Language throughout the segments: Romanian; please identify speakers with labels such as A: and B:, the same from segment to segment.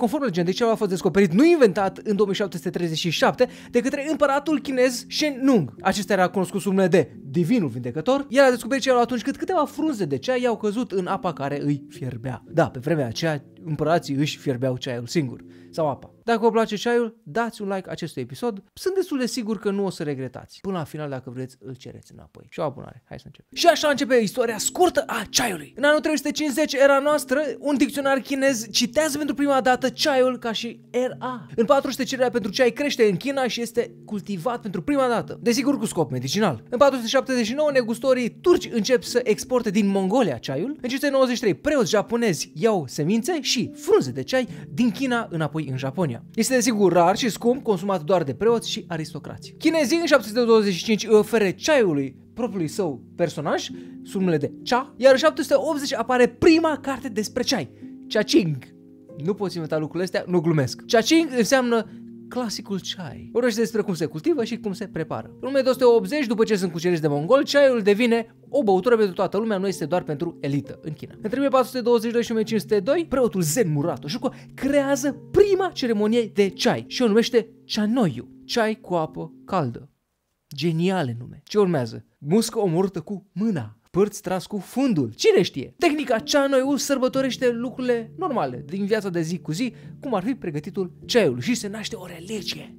A: Conform legendei, ceva a fost descoperit nu inventat în 2737 de către împăratul chinez Shen Nung. Acesta era cunoscut sub numele de Divinul Vindecător. El a descoperit ceva atunci cât câteva frunze de cea i-au căzut în apa care îi fierbea. Da, pe vremea aceea împărații își fierbeau ceaiul singur sau apa. Dacă vă place ceaiul, dați un like acestui episod. Sunt destul de sigur că nu o să regretați. Până la final, dacă vreți, îl cereți înapoi. Și o abonare. Hai să începem. Și așa începe istoria scurtă a ceaiului. În anul 350 era noastră, un dicționar chinez citează pentru prima dată ceaiul ca și RA. În 400 cererea pentru ceai crește în China și este cultivat pentru prima dată. Desigur cu scop medicinal. În 479 negustorii turci încep să exporte din Mongolia ceaiul. În 593 preoți japonezi iau semințe și frunze de ceai din China înapoi în Japonia. Este desigur rar și scump, consumat doar de preoți și aristocrați. Chinezii în 725 îi ofere ceaiului propriului său personaj, sumele de Cha, iar în 780 apare prima carte despre ceai, Cha Ching. Nu poți inventa lucrurile astea, nu glumesc. Cha Ching înseamnă clasicul ceai. Vorbește despre cum se cultivă și cum se prepară. În 1280, după ce sunt cuceriți de mongoli, ceaiul devine o băutură pentru toată lumea, nu este doar pentru elită în China. Între 1422 și 1502, preotul Zen Murat Oshuko creează prima ceremonie de ceai și o numește Chanoyu, ceai cu apă caldă. Geniale nume. Ce urmează? Muscă omorâtă cu mâna, părți tras cu fundul. Cine știe? Tehnica Chanoyu sărbătorește lucrurile normale din viața de zi cu zi, cum ar fi pregătitul ceaiului și se naște o religie.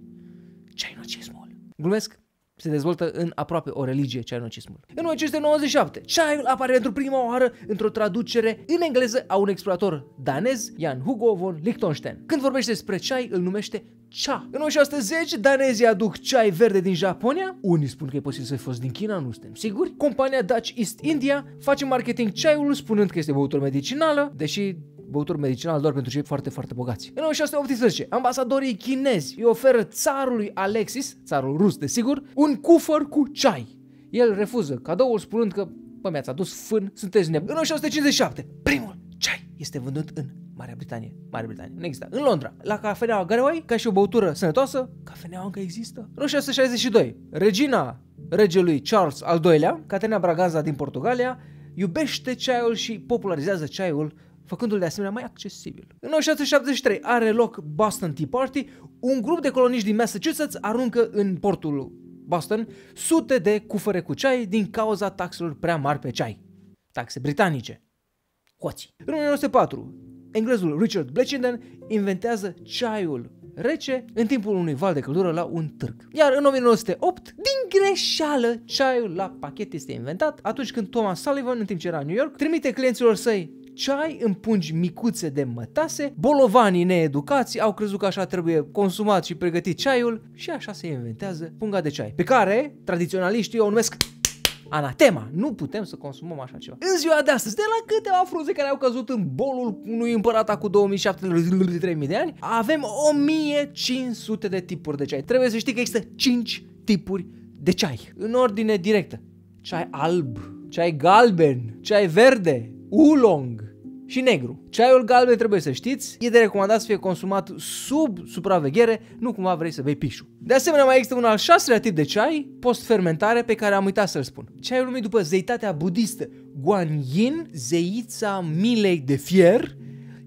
A: Ceainocismul. Glumesc, se dezvoltă în aproape o religie ceainocismul. În 1997, Child apare pentru prima oară într-o traducere în engleză a un explorator danez, Jan Hugo von Liechtenstein. Când vorbește despre ceai, îl numește Cha. În 1910, danezii aduc ceai verde din Japonia. Unii spun că e posibil să fi fost din China, nu suntem siguri. Compania Dutch East India face marketing ceaiului spunând că este băutură medicinală, deși băuturi medicinale doar pentru cei foarte, foarte bogați. În 1618, ambasadorii chinezi îi oferă țarului Alexis, țarul rus desigur, un cufăr cu ceai. El refuză cadoul spunând că, bă, mi-ați adus fân, sunteți nebuni. În 1657, primul ceai este vândut în Marea Britanie. Marea Britanie. Nu există. În Londra, la cafeneaua Gareway, ca și o băutură sănătoasă, cafeneaua încă există. În 1662, regina regelui Charles al II-lea, Catena Braganza din Portugalia, iubește ceaiul și popularizează ceaiul făcându-l de asemenea mai accesibil. În 1673 are loc Boston Tea Party, un grup de coloniști din Massachusetts aruncă în portul Boston sute de cufăre cu ceai din cauza taxelor prea mari pe ceai, taxe britanice. Hoții. În 1904, englezul Richard Blechenden inventează ceaiul rece în timpul unui val de căldură la un târg. Iar în 1908, din greșeală, ceaiul la pachet este inventat atunci când Thomas Sullivan, în timp ce era în New York, trimite clienților săi ceai în pungi micuțe de mătase, bolovanii needucați au crezut că așa trebuie consumat și pregătit ceaiul și așa se inventează punga de ceai, pe care tradiționaliștii o numesc anatema, nu putem să consumăm așa ceva. În ziua de astăzi, de la câteva frunze care au căzut în bolul unui împărat cu 2700-3000 de ani, avem 1500 de tipuri de ceai. Trebuie să știi că există 5 tipuri de ceai, în ordine directă. Ceai alb, ceai galben, ceai verde, oolong și negru. Ceaiul galben trebuie să știți, e de recomandat să fie consumat sub supraveghere, nu cumva vrei să bei pișu. De asemenea, mai există un al șaselea tip de ceai, post-fermentare, pe care am uitat să-l spun. Ceaiul numit după zeitatea budistă Guanyin, zeița milei de fier,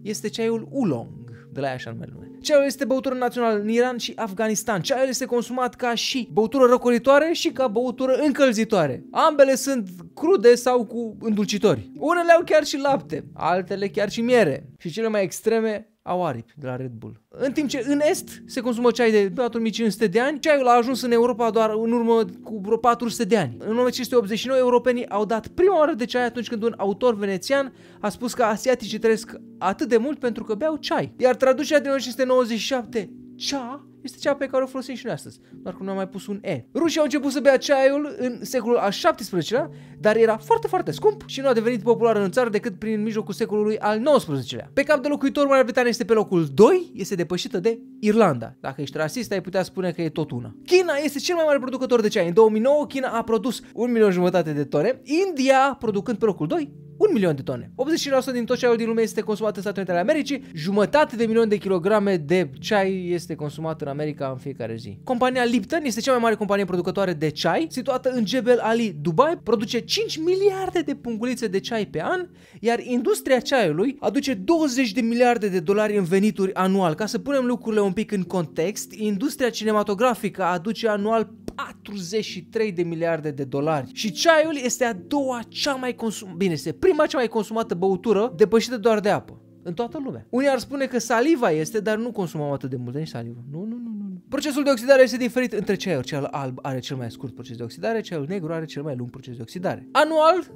A: este ceaiul oolong, de la ea așa lume. Ceaiul este băutură națională în Iran și Afganistan. Ceaiul este consumat ca și băutură răcoritoare și ca băutură încălzitoare. Ambele sunt crude sau cu îndulcitori. Unele au chiar și lapte, altele chiar și miere. Și cele mai extreme au aripi de la Red Bull. În timp ce în Est se consumă ceai de 4500 de ani, ceaiul a ajuns în Europa doar în urmă cu vreo 400 de ani. În 1989, europenii au dat prima oară de ceai atunci când un autor venețian a spus că asiaticii trăiesc atât de mult pentru că beau ceai. Iar traducerea din 1997, cea, este cea pe care o folosim și noi astăzi, doar că nu am mai pus un E. Rușii au început să bea ceaiul în secolul al XVII-lea, dar era foarte, foarte scump și nu a devenit popular în țară decât prin mijlocul secolului al XIX-lea. Pe cap de locuitor, Marea Britanie este pe locul 2, este depășită de Irlanda. Dacă ești rasist, ai putea spune că e tot una. China este cel mai mare producător de ceai. În 2009, China a produs un milion jumătate de tone, India producând pe locul 2 un milion de tone. 80% din tot ceaiul din lume este consumat în Statele Americii, jumătate de milion de kilograme de ceai este consumat în America în fiecare zi. Compania Lipton este cea mai mare companie producătoare de ceai, situată în Jebel Ali, Dubai, produce 5 miliarde de pungulițe de ceai pe an, iar industria ceaiului aduce 20 de miliarde de dolari în venituri anual. Ca să punem lucrurile un pic în context, industria cinematografică aduce anual 43 de miliarde de dolari. Și ceaiul este a doua cea mai consumată, bine, este prima cea mai consumată băutură, depășită doar de apă în toată lumea. Unii ar spune că saliva este, dar nu consumăm atât de mult nici salivă. Nu, nu, nu, nu. Procesul de oxidare este diferit între ceaiul Cel alb are cel mai scurt proces de oxidare, cel negru are cel mai lung proces de oxidare. Anual,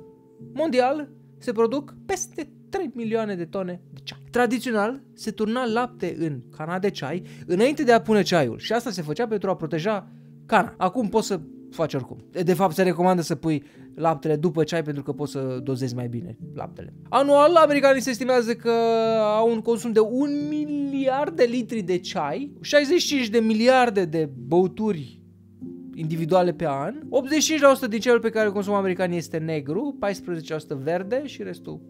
A: mondial, se produc peste 3 milioane de tone de ceai. Tradițional, se turna lapte în cana de ceai înainte de a pune ceaiul și asta se făcea pentru a proteja Cana. Acum poți să faci oricum. De fapt, se recomandă să pui laptele după ceai pentru că poți să dozezi mai bine laptele. Anual, americanii se estimează că au un consum de 1 miliard de litri de ceai, 65 de miliarde de băuturi individuale pe an, 85% din ceaiul pe care îl consumă americanii este negru, 14% verde și restul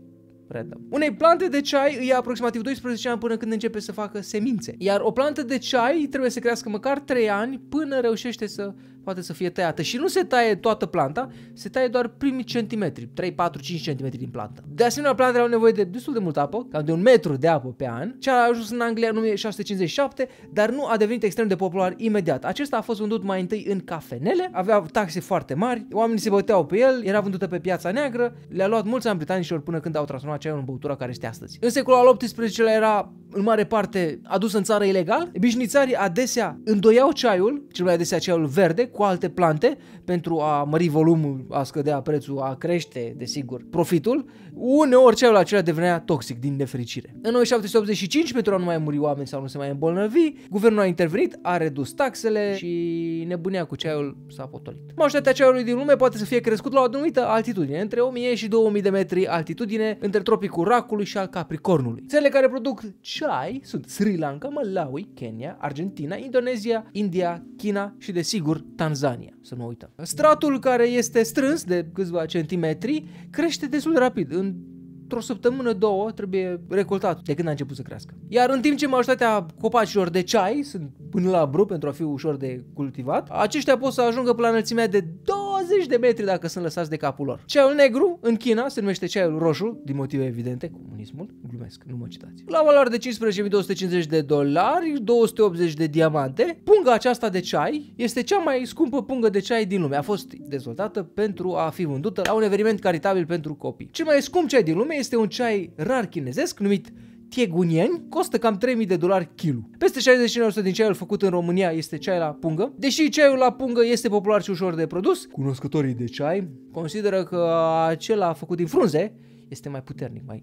A: random. Unei plante de ceai îi ia aproximativ 12 ani până când începe să facă semințe, iar o plantă de ceai trebuie să crească măcar 3 ani până reușește să poate să fie tăiată și nu se taie toată planta, se taie doar primii centimetri, 3, 4, 5 centimetri din plantă. De asemenea, plantele au nevoie de destul de multă apă, cam de un metru de apă pe an. Cea a ajuns în Anglia în 1657, dar nu a devenit extrem de popular imediat. Acesta a fost vândut mai întâi în cafenele, avea taxe foarte mari, oamenii se băteau pe el, era vândută pe piața neagră, le-a luat mulți ani britanicilor până când au transformat ceaiul în băutura care este astăzi. În secolul al XVIII-lea era în mare parte adus în țară ilegal, bișnițarii adesea îndoiau ceaiul, cel mai adesea ceaiul verde, cu alte plante pentru a mări volumul, a scădea prețul, a crește, desigur, profitul, uneori ceaiul acela devenea toxic din nefericire. În 1785, pentru a nu mai muri oameni sau nu se mai îmbolnăvi, guvernul a intervenit, a redus taxele și nebunia cu ceaiul s-a potolit. Majoritatea ceaiului din lume poate să fie crescut la o anumită altitudine, între 1000 și 2000 de metri altitudine, între tropicul Racului și al Capricornului. Țările care produc ceai sunt Sri Lanka, Malawi, Kenya, Argentina, Indonezia, India, China și desigur Tanzania. Tanzania, să nu uităm. Stratul care este strâns de câțiva centimetri crește destul de rapid. În într-o săptămână, două, trebuie recoltat de când a început să crească. Iar în timp ce majoritatea copacilor de ceai sunt până la bru pentru a fi ușor de cultivat, aceștia pot să ajungă până la înălțimea de 2 20 de metri dacă sunt lăsați de capul lor. Ceaiul negru în China se numește ceaiul roșu, din motive evidente, comunismul, glumesc, nu mă citați. La valoare de 15.250 de dolari, 280 de diamante, punga aceasta de ceai este cea mai scumpă pungă de ceai din lume. A fost dezvoltată pentru a fi vândută la un eveniment caritabil pentru copii. Cel mai scump ceai din lume este un ceai rar chinezesc numit tiegunieni costă cam 3000 de dolari kilo. Peste 69% din ceaiul făcut în România este ceai la pungă. Deși ceaiul la pungă este popular și ușor de produs, cunoscătorii de ceai consideră că acela făcut din frunze este mai puternic, mai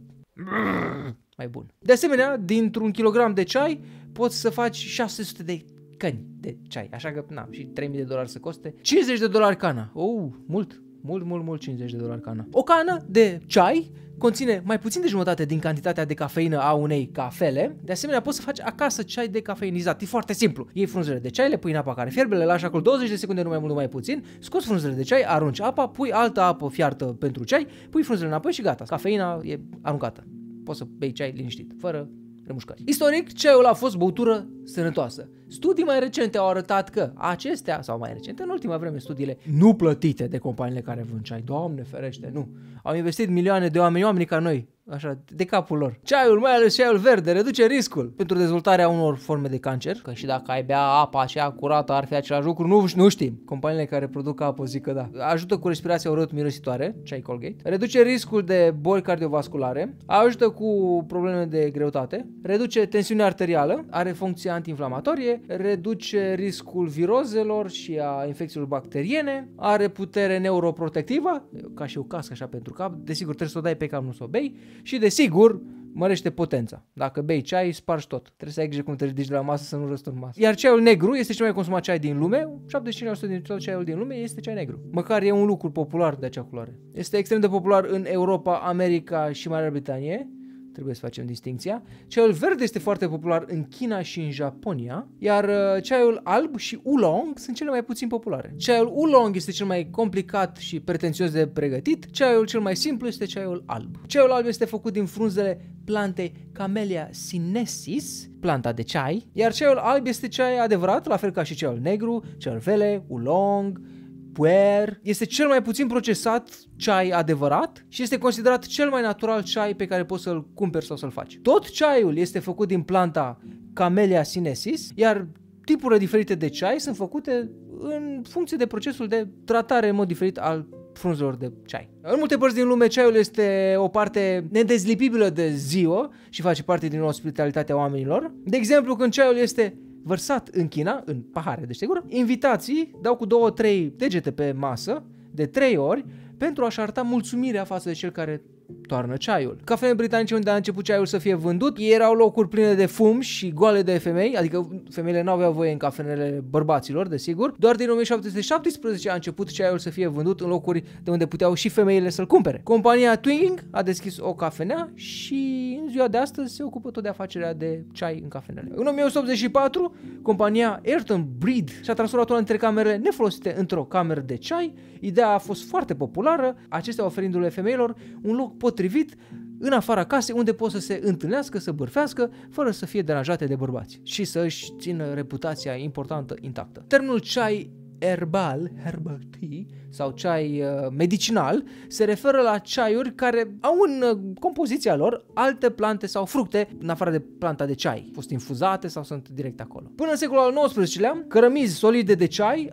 A: mai bun. De asemenea, dintr-un kilogram de ceai poți să faci 600 de căni de ceai, așa că, na, și 3000 de dolari să coste. 50 de dolari cana, oh, mult, mult, mult, mult 50 de dolari cana. O cană de ceai conține mai puțin de jumătate din cantitatea de cafeină a unei cafele. De asemenea, poți să faci acasă ceai de cafeinizat. E foarte simplu. Iei frunzele de ceai, le pui în apa care fierbe, le lași acolo 20 de secunde, nu mai mult, nu mai puțin, scoți frunzele de ceai, arunci apa, pui altă apă fiartă pentru ceai, pui frunzele înapoi și gata. Cafeina e aruncată. Poți să bei ceai liniștit, fără remușcări. Istoric, ceaiul a fost băutură sănătoasă. Studii mai recente au arătat că acestea, sau mai recente, în ultima vreme, studiile nu plătite de companiile care vând ceai, doamne ferește, nu, au investit milioane de oameni, oameni ca noi, așa, de capul lor. Ceaiul, mai ales ceaiul verde, reduce riscul pentru dezvoltarea unor forme de cancer, că și dacă ai bea apa așa curată ar fi același lucru, nu, nu știm. Companiile care produc apă zic că da. Ajută cu respirația urât-mirositoare, ceai Colgate, reduce riscul de boli cardiovasculare, ajută cu probleme de greutate, reduce tensiunea arterială, are funcție antiinflamatorie, reduce riscul virozelor și a infecțiilor bacteriene, are putere neuroprotectivă, ca și o cască așa pentru cap, desigur trebuie să o dai pe cap, nu să o bei, și desigur mărește potența. Dacă bei ceai, spargi tot. Trebuie să ai grijă cum te ridici de la masă să nu răsturni masă. Iar ceaiul negru este cel mai consumat ceai din lume. 75% din tot ceaiul din lume este ceai negru. Măcar e un lucru popular de acea culoare. Este extrem de popular în Europa, America și Marea Britanie trebuie să facem distinția. Ceaiul verde este foarte popular în China și în Japonia, iar uh, ceaiul alb și oolong sunt cele mai puțin populare. Ceaiul oolong este cel mai complicat și pretențios de pregătit, ceaiul cel mai simplu este ceaiul alb. Ceaiul alb este făcut din frunzele plantei Camellia sinensis, planta de ceai, iar ceaiul alb este ceai adevărat, la fel ca și ceaiul negru, ceaiul vele, oolong, puer. Este cel mai puțin procesat ceai adevărat și este considerat cel mai natural ceai pe care poți să-l cumperi sau să-l faci. Tot ceaiul este făcut din planta Camellia sinensis, iar tipurile diferite de ceai sunt făcute în funcție de procesul de tratare în mod diferit al frunzelor de ceai. În multe părți din lume, ceaiul este o parte nedezlipibilă de ziua și face parte din ospitalitatea oamenilor. De exemplu, când ceaiul este vărsat în China, în pahare, deci sigur, invitații dau cu două, trei degete pe masă, de trei ori, pentru a-și arăta mulțumirea față de cel care toarnă ceaiul. Cafele britanice unde a început ceaiul să fie vândut, erau locuri pline de fum și goale de femei, adică femeile nu aveau voie în cafenele bărbaților, desigur. Doar din 1717 a început ceaiul să fie vândut în locuri de unde puteau și femeile să-l cumpere. Compania Twing a deschis o cafenea și în ziua de astăzi se ocupă tot de afacerea de ceai în cafenele. În 1884, compania Ayrton Breed și-a transformat una dintre camerele nefolosite într-o cameră de ceai. Ideea a fost foarte populară, acestea oferindu-le femeilor un loc potrivit potrivit în afara casei unde pot să se întâlnească, să bârfească, fără să fie deranjate de bărbați și să își țină reputația importantă intactă. Termenul ceai herbal, herbal tea, sau ceai uh, medicinal, se referă la ceaiuri care au în uh, compoziția lor alte plante sau fructe, în afară de planta de ceai, fost infuzate sau sunt direct acolo. Până în secolul al XIX-lea, cărămizi solide de ceai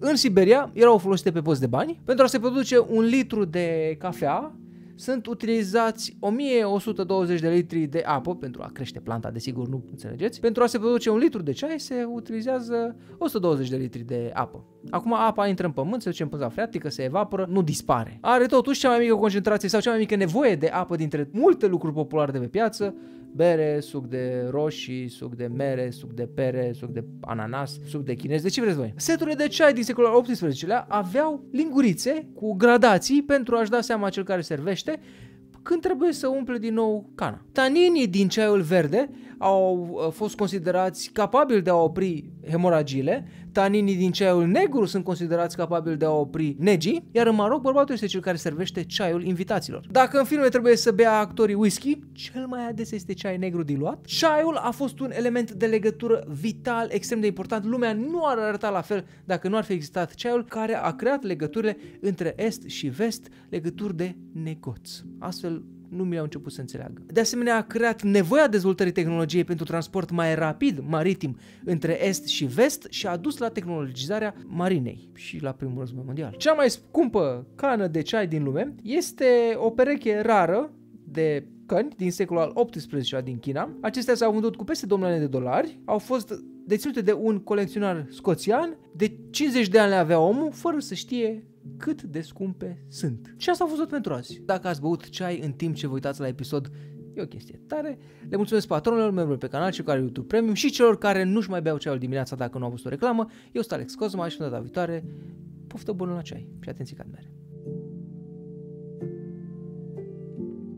A: în Siberia erau folosite pe post de bani pentru a se produce un litru de cafea sunt utilizați 1120 de litri de apă pentru a crește planta, desigur nu înțelegeți. Pentru a se produce un litru de ceai se utilizează 120 de litri de apă. Acum apa intră în pământ, se duce în pânza freatică, se evaporă, nu dispare. Are totuși cea mai mică concentrație sau cea mai mică nevoie de apă dintre multe lucruri populare de pe piață, bere, suc de roșii, suc de mere, suc de pere, suc de ananas, suc de chinez, de ce vreți voi. Seturile de ceai din secolul XVIII-lea aveau lingurițe cu gradații pentru a-și da seama cel care servește când trebuie să umple din nou cana. Taninii din ceaiul verde au uh, fost considerați capabili de a opri hemoragiile, taninii din ceaiul negru sunt considerați capabili de a opri negii, iar în Maroc bărbatul este cel care servește ceaiul invitaților. Dacă în filme trebuie să bea actorii whisky, cel mai ades este ceai negru diluat. Ceaiul a fost un element de legătură vital, extrem de important. Lumea nu ar arăta la fel dacă nu ar fi existat ceaiul care a creat legăturile între est și vest, legături de negoți. Astfel, nu mi-au început să înțeleagă. De asemenea, a creat nevoia dezvoltării tehnologiei pentru transport mai rapid, maritim, între est și vest și a dus la tehnologizarea marinei și la primul război mondial. Cea mai scumpă cană de ceai din lume este o pereche rară de căni din secolul al XVIII-lea din China. Acestea s-au vândut cu peste 2 milioane de dolari, au fost deținute de un colecționar scoțian, de 50 de ani le avea omul, fără să știe cât de scumpe sunt. Și asta a fost tot pentru azi. Dacă ați băut ceai în timp ce vă uitați la episod, e o chestie tare. Le mulțumesc patronilor, membrilor pe canal, celor care YouTube Premium și celor care nu-și mai beau ceaiul dimineața dacă nu au văzut o reclamă. Eu sunt Alex Cosma și până data viitoare, poftă bună la ceai și atenție cadmere.